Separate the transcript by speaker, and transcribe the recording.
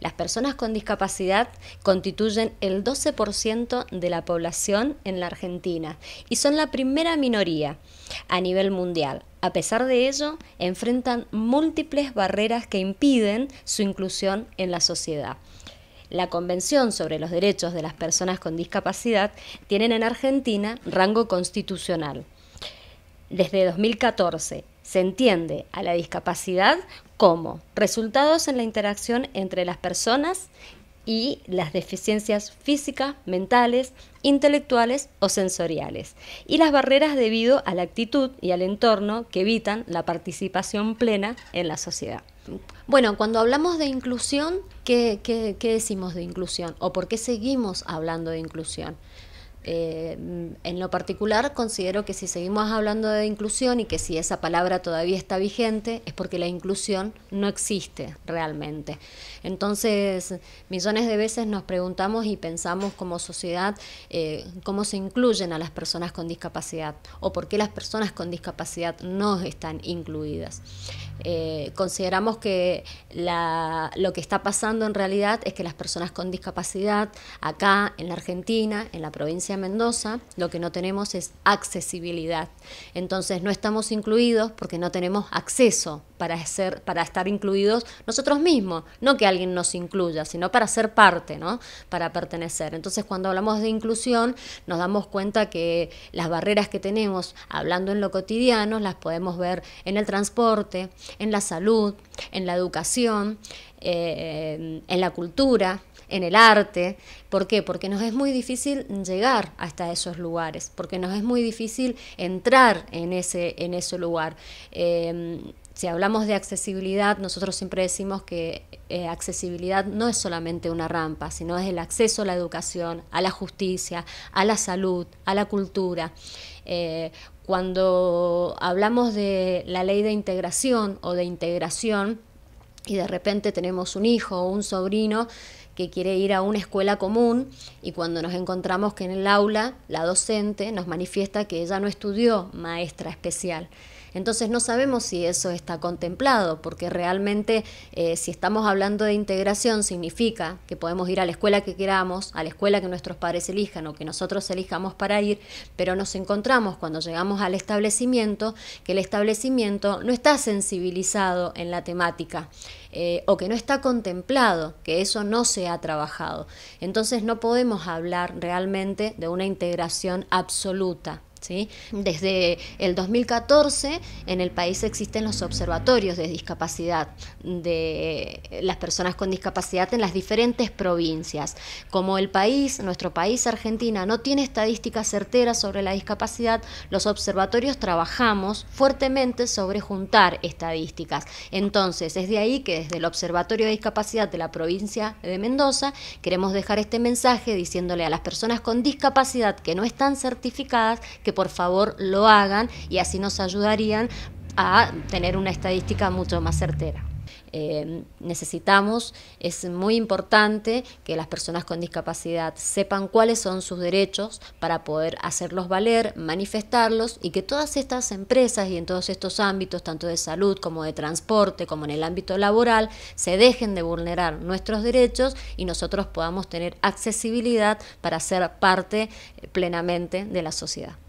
Speaker 1: Las personas con discapacidad constituyen el 12% de la población en la Argentina y son la primera minoría a nivel mundial. A pesar de ello, enfrentan múltiples barreras que impiden su inclusión en la sociedad. La Convención sobre los Derechos de las Personas con Discapacidad tiene en Argentina rango constitucional. Desde 2014 se entiende a la discapacidad como resultados en la interacción entre las personas y las deficiencias físicas, mentales, intelectuales o sensoriales, y las barreras debido a la actitud y al entorno que evitan la participación plena en la sociedad. Bueno, cuando hablamos de inclusión, ¿qué, decimos de inclusión? ¿O por qué seguimos hablando de inclusión? Eh, en lo particular, considero que si seguimos hablando de inclusión y que si esa palabra todavía está vigente, es porque la inclusión no existe realmente. Entonces, millones de veces nos preguntamos y pensamos como sociedad eh, cómo se incluyen a las personas con discapacidad o por qué las personas con discapacidad no están incluidas. Eh, consideramos que lo que está pasando en realidad es que las personas con discapacidad acá en la Argentina, en la provincia Mendoza, lo que no tenemos es accesibilidad. Entonces no estamos incluidos porque no tenemos acceso para, ser, para estar incluidos nosotros mismos, no que alguien nos incluya, sino para ser parte, ¿no? para pertenecer. Entonces cuando hablamos de inclusión nos damos cuenta que las barreras que tenemos hablando en lo cotidiano las podemos ver en el transporte, en la salud, en la educación, en la cultura, en el arte. ¿Por qué? Porque nos es muy difícil llegar hasta esos lugares, porque nos es muy difícil entrar en ese, lugar. Em, si hablamos de accesibilidad, nosotros siempre decimos que eh, accesibilidad no es solamente una rampa, sino es el acceso a la educación, a la justicia, a la salud, a la cultura. Eh, cuando hablamos de la ley de integración o de integración, y de repente tenemos un hijo o un sobrino que quiere ir a una escuela común y cuando nos encontramos que en el aula la docente nos manifiesta que ella no estudió maestra especial entonces no sabemos si eso está contemplado, porque realmente eh, si estamos hablando de integración significa que podemos ir a la escuela que queramos, a la escuela que nuestros padres elijan o que nosotros elijamos para ir, pero nos encontramos cuando llegamos al establecimiento que el establecimiento no está sensibilizado en la temática. Eh, o que no está contemplado, que eso no se ha trabajado. Entonces no podemos hablar realmente de una integración absoluta. Desde el 2014 en el país existen los observatorios de discapacidad de las personas con discapacidad en las diferentes provincias. Como el país, nuestro país Argentina, no tiene estadísticas certeras sobre la discapacidad, los observatorios trabajamos fuertemente sobre juntar estadísticas. Entonces, es de ahí que desde el Observatorio de Discapacidad de la provincia de Mendoza queremos dejar este mensaje diciéndole a las personas con discapacidad que no están certificadas que que por favor lo hagan y así nos ayudarían a tener una estadística mucho más certera. Eh, necesitamos, es muy importante que las personas con discapacidad sepan cuáles son sus derechos para poder hacerlos valer, manifestarlos y que todas estas empresas y en todos estos ámbitos, tanto de salud como de transporte, como en el ámbito laboral, se dejen de vulnerar nuestros derechos y nosotros podamos tener accesibilidad para ser parte eh, plenamente de la sociedad.